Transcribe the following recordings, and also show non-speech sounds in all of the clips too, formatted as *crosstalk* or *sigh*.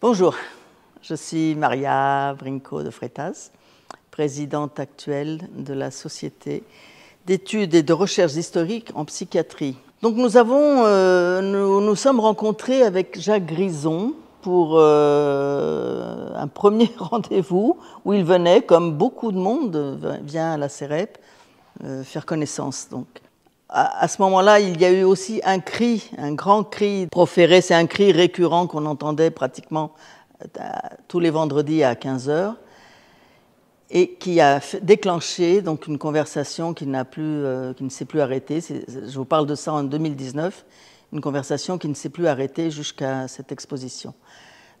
Bonjour, je suis Maria Brinco de Freitas, présidente actuelle de la Société d'études et de recherches historiques en psychiatrie. Donc nous avons, euh, nous, sommes rencontrés avec Jacques Grison pour euh, un premier *laughs* rendez-vous où il venait, comme beaucoup de monde vient à la CEREP, euh, faire connaissance. Donc à ce moment-là, il y a eu aussi un cri, un grand cri proféré, c'est un cri récurrent qu'on entendait pratiquement euh, tous les vendredis à 15h, et qui a déclenché donc une conversation qui, n'a plus, euh, qui ne s'est plus arrêtée. Je vous parle de ça en 2019, une conversation qui ne s'est plus arrêtée jusqu'à cette exposition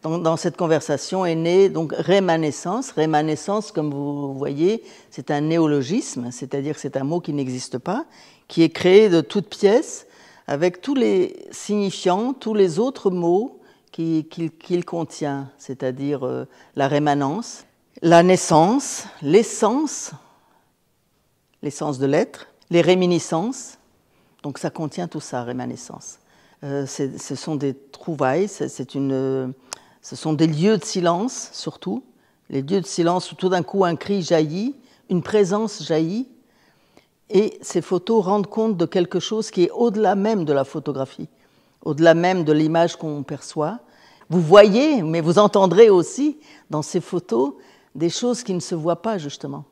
dans, cette conversation est née donc rémanescence. Rémanescence, comme vous voyez, c'est un néologisme, c'est-à-dire c'est un mot qui n'existe pas, qui est créé de toutes pièces avec tous les signifiants, tous les autres mots qu'il contient, c'est-à-dire euh, la rémanence, la naissance, l'essence, l'essence de l'être, les réminiscences. Donc ça contient tout ça, rémanescence. Euh, ce sont des trouvailles, c'est une ce sont des lieux de silence, surtout, les lieux de silence où tout d'un coup un cri jaillit, une présence jaillit, et ces photos rendent compte de quelque chose qui est au-delà même de la photographie, au-delà même de l'image qu'on perçoit. Vous voyez, mais vous entendrez aussi dans ces photos des choses qui ne se voient pas, justement.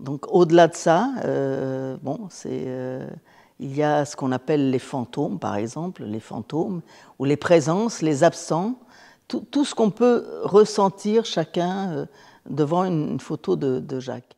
Donc au-delà de ça, euh, bon, euh, il y a ce qu'on appelle les fantômes, par exemple, les fantômes, ou les présences, les absents, tout, ce qu'on peut ressentir chacun euh, devant une, photo de Jacques.